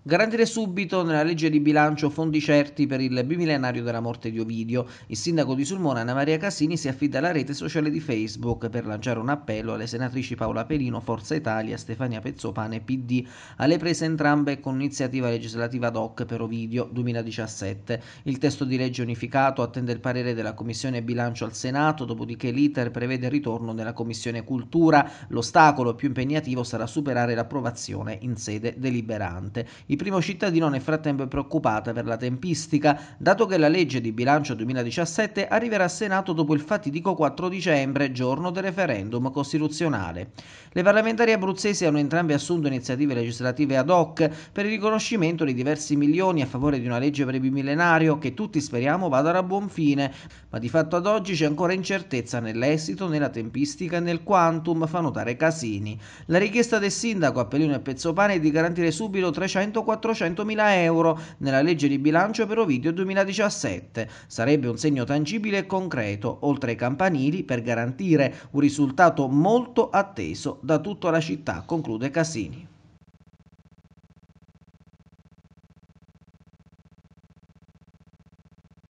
Garantire subito nella legge di bilancio fondi certi per il bimillenario della morte di Ovidio. Il sindaco di Sulmona Anna Maria Casini si affida alla rete sociale di Facebook per lanciare un appello alle senatrici Paola Pelino, Forza Italia, Stefania Pezzopane, PD, alle prese entrambe con iniziativa legislativa ad hoc per Ovidio 2017. Il testo di legge unificato attende il parere della Commissione bilancio al Senato, dopodiché l'iter prevede il ritorno nella Commissione cultura. L'ostacolo più impegnativo sarà superare l'approvazione in sede deliberante. Il primo cittadino nel frattempo è preoccupato per la tempistica, dato che la legge di bilancio 2017 arriverà al Senato dopo il fatidico 4 dicembre, giorno del referendum costituzionale. Le parlamentari abruzzesi hanno entrambe assunto iniziative legislative ad hoc per il riconoscimento di diversi milioni a favore di una legge per il bimillenario che tutti speriamo vada a buon fine, ma di fatto ad oggi c'è ancora incertezza nell'esito, nella tempistica e nel quantum, fa notare Casini. La richiesta del sindaco Appellino e Pezzopane è di garantire subito 300 300-400 euro nella legge di bilancio per Ovidio 2017. Sarebbe un segno tangibile e concreto, oltre ai campanili, per garantire un risultato molto atteso da tutta la città, conclude Casini.